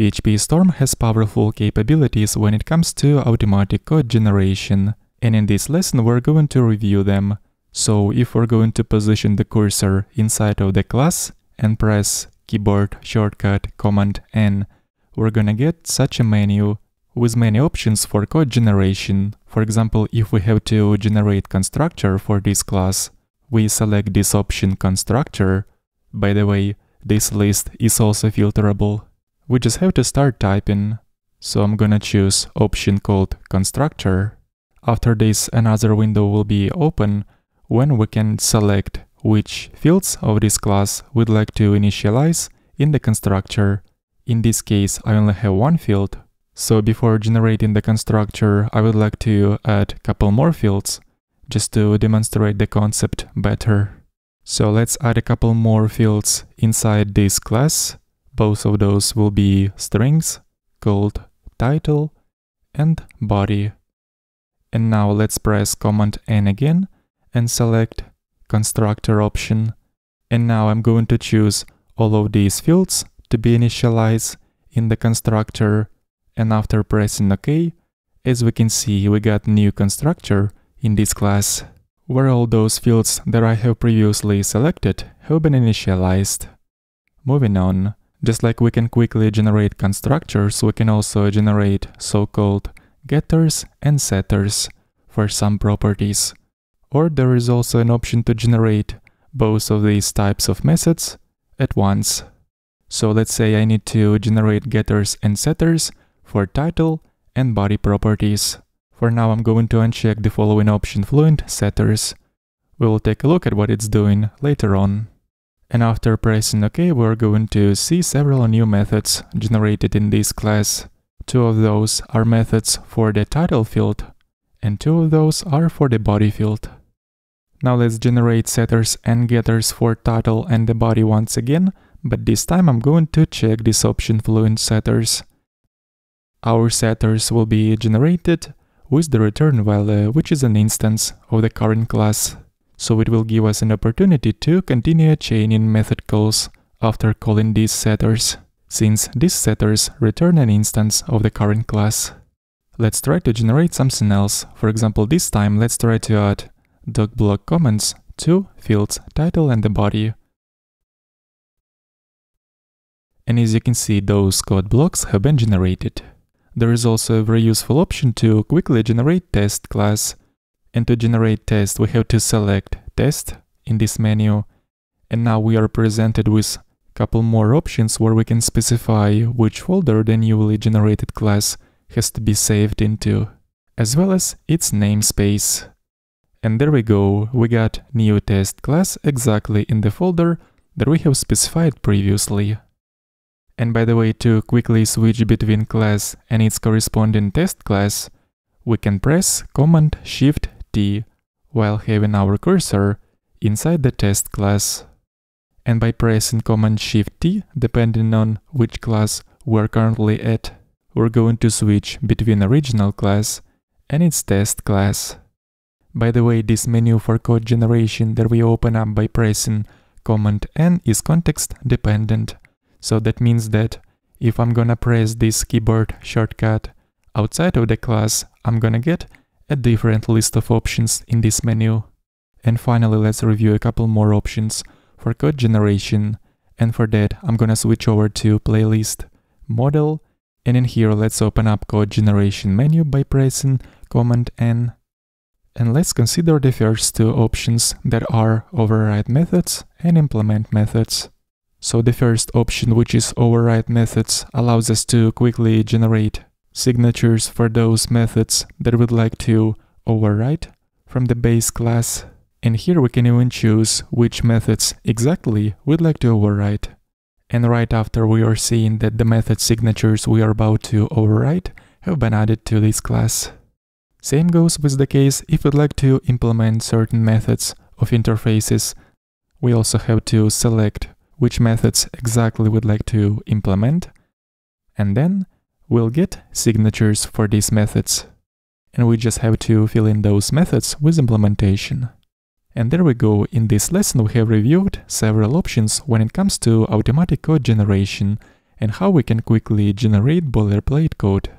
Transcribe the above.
PHP Storm has powerful capabilities when it comes to automatic code generation, and in this lesson we're going to review them. So if we're going to position the cursor inside of the class and press keyboard shortcut command N, we're gonna get such a menu with many options for code generation. For example, if we have to generate constructor for this class, we select this option constructor. By the way, this list is also filterable we just have to start typing. So I'm gonna choose option called constructor. After this, another window will be open when we can select which fields of this class we'd like to initialize in the constructor. In this case, I only have one field. So before generating the constructor, I would like to add couple more fields just to demonstrate the concept better. So let's add a couple more fields inside this class. Both of those will be strings called title and body. And now let's press Command N again and select constructor option. And now I'm going to choose all of these fields to be initialized in the constructor. And after pressing OK, as we can see, we got new constructor in this class, where all those fields that I have previously selected have been initialized. Moving on. Just like we can quickly generate constructors, we can also generate so-called getters and setters for some properties. Or there is also an option to generate both of these types of methods at once. So let's say I need to generate getters and setters for title and body properties. For now I'm going to uncheck the following option fluent setters. We will take a look at what it's doing later on. And after pressing OK, we're going to see several new methods generated in this class. Two of those are methods for the title field, and two of those are for the body field. Now let's generate setters and getters for title and the body once again, but this time I'm going to check this option fluent setters. Our setters will be generated with the return value, which is an instance of the current class. So it will give us an opportunity to continue chaining method calls after calling these setters, since these setters return an instance of the current class. Let's try to generate something else. For example, this time let's try to add docblock comments to fields title and the body. And as you can see, those code blocks have been generated. There is also a very useful option to quickly generate test class and to generate test we have to select test in this menu and now we are presented with couple more options where we can specify which folder the newly generated class has to be saved into, as well as its namespace. And there we go, we got new test class exactly in the folder that we have specified previously. And by the way, to quickly switch between class and its corresponding test class, we can press Command Shift t while having our cursor inside the test class. And by pressing Command Shift T, depending on which class we're currently at, we're going to switch between original class and its test class. By the way, this menu for code generation that we open up by pressing Command N is context dependent. So that means that if I'm gonna press this keyboard shortcut outside of the class, I'm gonna get a different list of options in this menu. And finally, let's review a couple more options for code generation. And for that, I'm gonna switch over to playlist, model, and in here, let's open up code generation menu by pressing Command N. And let's consider the first two options that are override methods and implement methods. So the first option, which is override methods, allows us to quickly generate signatures for those methods that we'd like to overwrite from the base class. And here we can even choose which methods exactly we'd like to overwrite. And right after we are seeing that the method signatures we are about to overwrite have been added to this class. Same goes with the case if we'd like to implement certain methods of interfaces. We also have to select which methods exactly we'd like to implement, and then we'll get signatures for these methods. And we just have to fill in those methods with implementation. And there we go, in this lesson we have reviewed several options when it comes to automatic code generation and how we can quickly generate boilerplate code.